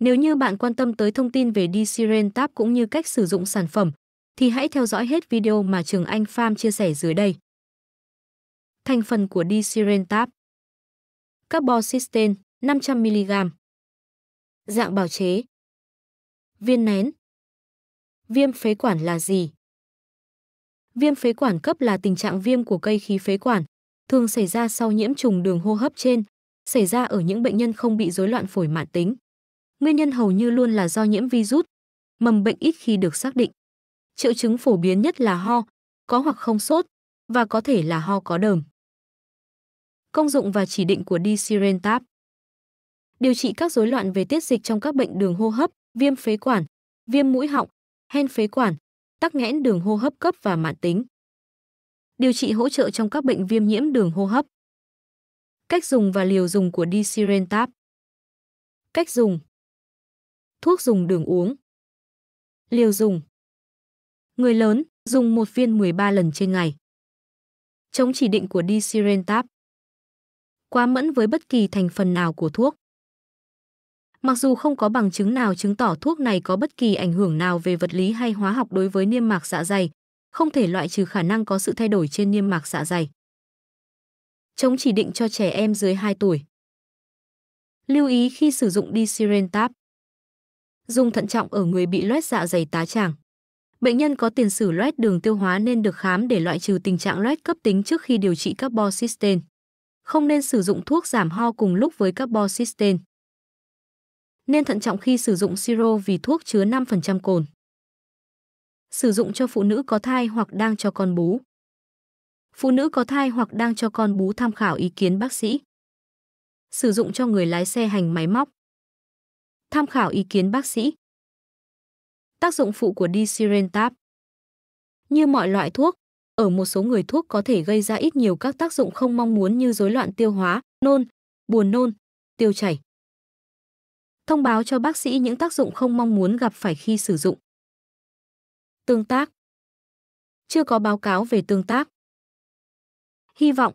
Nếu như bạn quan tâm tới thông tin về Desiren Tap cũng như cách sử dụng sản phẩm, thì hãy theo dõi hết video mà Trường Anh Farm chia sẻ dưới đây. Thành phần của Desiren Tap: Carbocysteine 500mg Dạng bào chế Viên nén Viêm phế quản là gì? Viêm phế quản cấp là tình trạng viêm của cây khí phế quản, thường xảy ra sau nhiễm trùng đường hô hấp trên, xảy ra ở những bệnh nhân không bị rối loạn phổi mãn tính. Nguyên nhân hầu như luôn là do nhiễm virus. Mầm bệnh ít khi được xác định. Triệu chứng phổ biến nhất là ho, có hoặc không sốt và có thể là ho có đờm. Công dụng và chỉ định của Disirentab Điều trị các rối loạn về tiết dịch trong các bệnh đường hô hấp, viêm phế quản, viêm mũi họng, hen phế quản, tắc nghẽn đường hô hấp cấp và mãn tính. Điều trị hỗ trợ trong các bệnh viêm nhiễm đường hô hấp. Cách dùng và liều dùng của Disirentab Cách dùng thuốc dùng đường uống. Liều dùng. Người lớn dùng một viên 13 lần trên ngày. Chống chỉ định của Disirentab. Quá mẫn với bất kỳ thành phần nào của thuốc. Mặc dù không có bằng chứng nào chứng tỏ thuốc này có bất kỳ ảnh hưởng nào về vật lý hay hóa học đối với niêm mạc dạ dày, không thể loại trừ khả năng có sự thay đổi trên niêm mạc dạ dày. Chống chỉ định cho trẻ em dưới 2 tuổi. Lưu ý khi sử dụng Disirentab dùng thận trọng ở người bị loét dạ dày tá tràng. Bệnh nhân có tiền sử loét đường tiêu hóa nên được khám để loại trừ tình trạng loét cấp tính trước khi điều trị carbocysteine. Không nên sử dụng thuốc giảm ho cùng lúc với carbocysteine. Nên thận trọng khi sử dụng siro vì thuốc chứa 5% cồn. Sử dụng cho phụ nữ có thai hoặc đang cho con bú. Phụ nữ có thai hoặc đang cho con bú tham khảo ý kiến bác sĩ. Sử dụng cho người lái xe hành máy móc tham khảo ý kiến bác sĩ. Tác dụng phụ của Disirentab Như mọi loại thuốc, ở một số người thuốc có thể gây ra ít nhiều các tác dụng không mong muốn như rối loạn tiêu hóa, nôn, buồn nôn, tiêu chảy. Thông báo cho bác sĩ những tác dụng không mong muốn gặp phải khi sử dụng. Tương tác Chưa có báo cáo về tương tác. Hy vọng